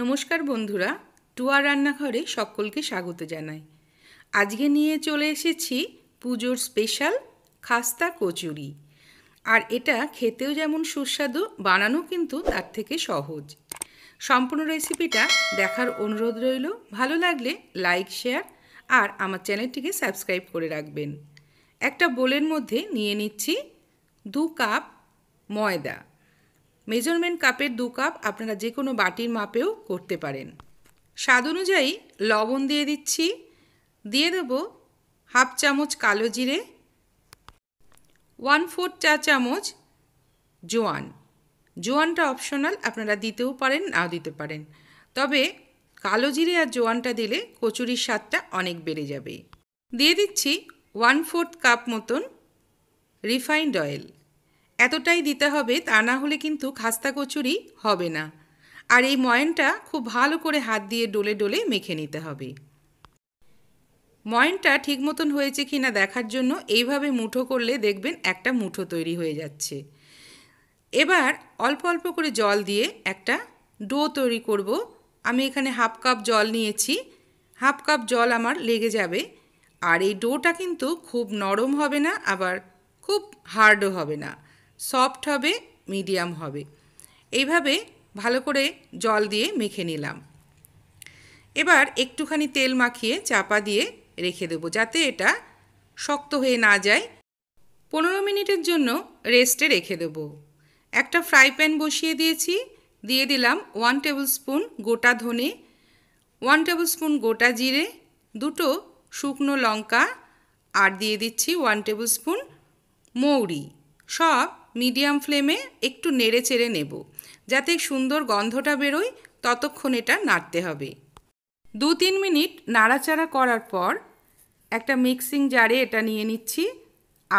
নমস্কার বন্ধুরা টুয়া রান্নাঘরে সকলকে স্বাগত জানাই আজকে নিয়ে চলে এসেছি পুজোর স্পেশাল খাস্তা কচুরি আর এটা খেতেও যেমন সুস্বাদু বানানো কিন্তু তার থেকে সহজ সম্পূর্ণ রেসিপিটা দেখার অনুরোধ রইল ভালো লাগলে লাইক শেয়ার আর আমার চ্যানেলটিকে সাবস্ক্রাইব করে রাখবেন একটা বোলের মধ্যে নিয়ে নিচ্ছি দু কাপ ময়দা মেজারমেন্ট কাপের দু কাপ আপনারা যে কোনো বাটির মাপেও করতে পারেন স্বাদ অনুযায়ী লবণ দিয়ে দিচ্ছি দিয়ে দেব হাফ চামচ কালো জিরে ওয়ান ফোর চা চামচ জোয়ান জোয়ানটা অপশনাল আপনারা দিতেও পারেন নাও দিতে পারেন তবে কালো জিরে আর জোয়ানটা দিলে কচুরির স্বাদটা অনেক বেড়ে যাবে দিয়ে দিচ্ছি ওয়ান ফোর্থ কাপ মতন রিফাইন্ড অয়েল এতটাই দিতে হবে তা না হলে কিন্তু খাস্তা কচুরি হবে না আর এই ময়নটা খুব ভালো করে হাত দিয়ে ডলে ডলে মেখে নিতে হবে ময়নটা ঠিক মতন হয়েছে কি না দেখার জন্য এইভাবে মুঠো করলে দেখবেন একটা মুঠো তৈরি হয়ে যাচ্ছে এবার অল্প অল্প করে জল দিয়ে একটা ডো তৈরি করব আমি এখানে হাফ কাপ জল নিয়েছি হাফ কাপ জল আমার লেগে যাবে আর এই ডোটা কিন্তু খুব নরম হবে না আবার খুব হার্ডও হবে না সফট হবে মিডিয়াম হবে এইভাবে ভালো করে জল দিয়ে মেখে নিলাম এবার একটুখানি তেল মাখিয়ে চাপা দিয়ে রেখে দেব যাতে এটা শক্ত হয়ে না যায় পনেরো মিনিটের জন্য রেস্টে রেখে দেব একটা ফ্রাই প্যান বসিয়ে দিয়েছি দিয়ে দিলাম ওয়ান টেবিল স্পুন গোটা ধনে ওয়ান টেবিল স্পুন গোটা জিরে দুটো শুকনো লঙ্কা আর দিয়ে দিচ্ছি ওয়ান টেবিল স্পুন মৌরি সব মিডিয়াম ফ্লেমে একটু নেড়ে চেড়ে নেব যাতে সুন্দর গন্ধটা বেরোয় ততক্ষণ এটা নাড়তে হবে দু তিন মিনিট নাড়াচাড়া করার পর একটা মিক্সিং জারে এটা নিয়ে নিচ্ছি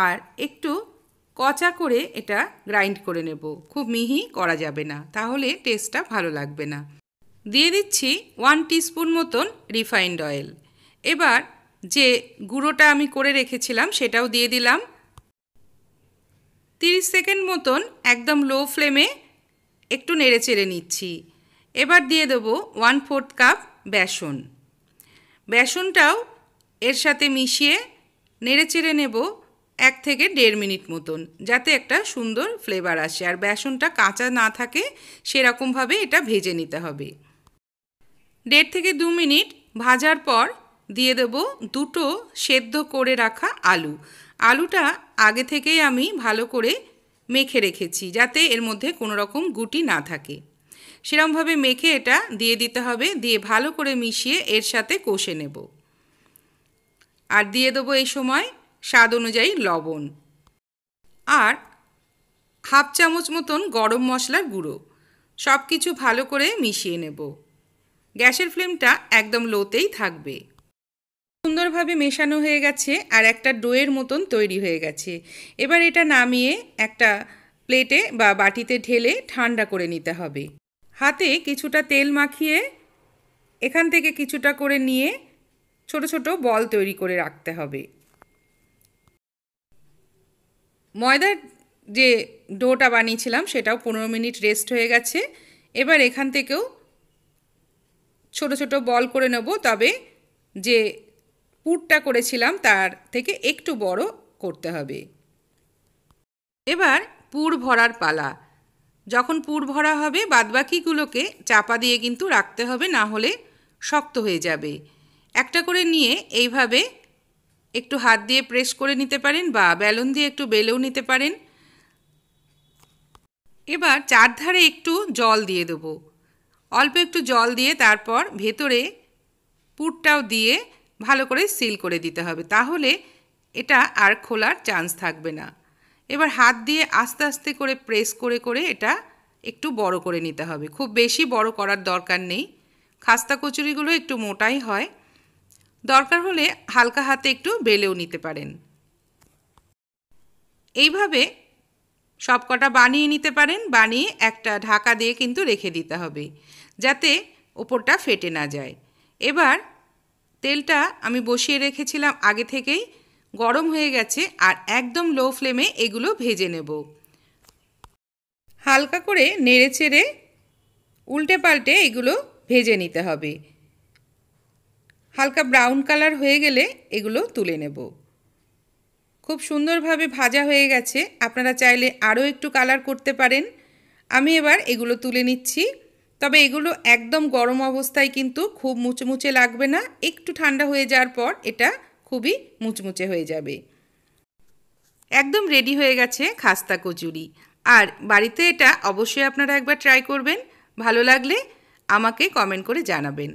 আর একটু কচা করে এটা গ্রাইন্ড করে নেব খুব মিহি করা যাবে না তাহলে টেস্টটা ভালো লাগবে না দিয়ে দিচ্ছি ওয়ান টিস্পুন মতন রিফাইন্ড অয়েল এবার যে গুঁড়োটা আমি করে রেখেছিলাম সেটাও দিয়ে দিলাম তিরিশ সেকেন্ড মতন একদম লো ফ্লেমে একটু নেড়ে চেড়ে নিচ্ছি এবার দিয়ে দেবো ওয়ান ফোর্থ কাপ বেসন বেসনটাও এর সাথে মিশিয়ে নেড়ে চেড়ে নেব এক থেকে দেড় মিনিট মতন যাতে একটা সুন্দর ফ্লেভার আসে আর বেসনটা কাঁচা না থাকে সেরকমভাবে এটা ভেজে নিতে হবে দেড় থেকে দু মিনিট ভাজার পর দিয়ে দেব দুটো সেদ্ধ করে রাখা আলু আলুটা আগে থেকেই আমি ভালো করে মেখে রেখেছি যাতে এর মধ্যে কোনো রকম গুটি না থাকে সেরমভাবে মেখে এটা দিয়ে দিতে হবে দিয়ে ভালো করে মিশিয়ে এর সাথে কষে নেব আর দিয়ে দেবো এই সময় স্বাদ অনুযায়ী লবণ আর হাফ চামচ মতন গরম মশলার গুঁড়ো সব কিছু ভালো করে মিশিয়ে নেব গ্যাসের ফ্লেমটা একদম লোতেই থাকবে সুন্দরভাবে মেশানো হয়ে গেছে আর একটা ডোয়ের মতন তৈরি হয়ে গেছে এবার এটা নামিয়ে একটা প্লেটে বা বাটিতে ঢেলে ঠান্ডা করে নিতে হবে হাতে কিছুটা তেল মাখিয়ে এখান থেকে কিছুটা করে নিয়ে ছোট ছোট বল তৈরি করে রাখতে হবে ময়দার যে ডোটা বানিয়েছিলাম সেটাও পনেরো মিনিট রেস্ট হয়ে গেছে এবার এখান থেকেও ছোট ছোট বল করে নেব তবে যে পুরটা করেছিলাম তার থেকে একটু বড় করতে হবে এবার পুর ভরার পালা যখন পুর ভরা হবে বাদবাকিগুলোকে চাপা দিয়ে কিন্তু রাখতে হবে না হলে শক্ত হয়ে যাবে একটা করে নিয়ে এইভাবে একটু হাত দিয়ে প্রেস করে নিতে পারেন বা বেলুন দিয়ে একটু বেলেও নিতে পারেন এবার চারধারে একটু জল দিয়ে দেবো অল্প একটু জল দিয়ে তারপর ভেতরে পুরটাও দিয়ে ভালো করে সিল করে দিতে হবে তাহলে এটা আর খোলার চান্স থাকবে না এবার হাত দিয়ে আস্তে আস্তে করে প্রেস করে করে এটা একটু বড় করে নিতে হবে খুব বেশি বড় করার দরকার নেই খাস্তা কচুরিগুলো একটু মোটাই হয় দরকার হলে হালকা হাতে একটু বেলেও নিতে পারেন এইভাবে সবকটা বানিয়ে নিতে পারেন বানিয়ে একটা ঢাকা দিয়ে কিন্তু রেখে দিতে হবে যাতে ওপরটা ফেটে না যায় এবার তেলটা আমি বসিয়ে রেখেছিলাম আগে থেকেই গরম হয়ে গেছে আর একদম লো ফ্লেমে এগুলো ভেজে নেব হালকা করে নেড়ে চেড়ে উল্টে পাল্টে এগুলো ভেজে নিতে হবে হালকা ব্রাউন কালার হয়ে গেলে এগুলো তুলে নেব খুব সুন্দরভাবে ভাজা হয়ে গেছে আপনারা চাইলে আরও একটু কালার করতে পারেন আমি এবার এগুলো তুলে নিচ্ছি তবে এগুলো একদম গরম অবস্থায় কিন্তু খুব মুচমুচে লাগবে না একটু ঠান্ডা হয়ে যাওয়ার পর এটা খুবই মুচমুচে হয়ে যাবে একদম রেডি হয়ে গেছে খাস্তা কচুরি আর বাড়িতে এটা অবশ্যই আপনারা একবার ট্রাই করবেন ভালো লাগলে আমাকে কমেন্ট করে জানাবেন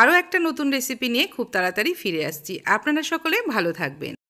আরও একটা নতুন রেসিপি নিয়ে খুব তাড়াতাড়ি ফিরে আসছি আপনারা সকলে ভালো থাকবেন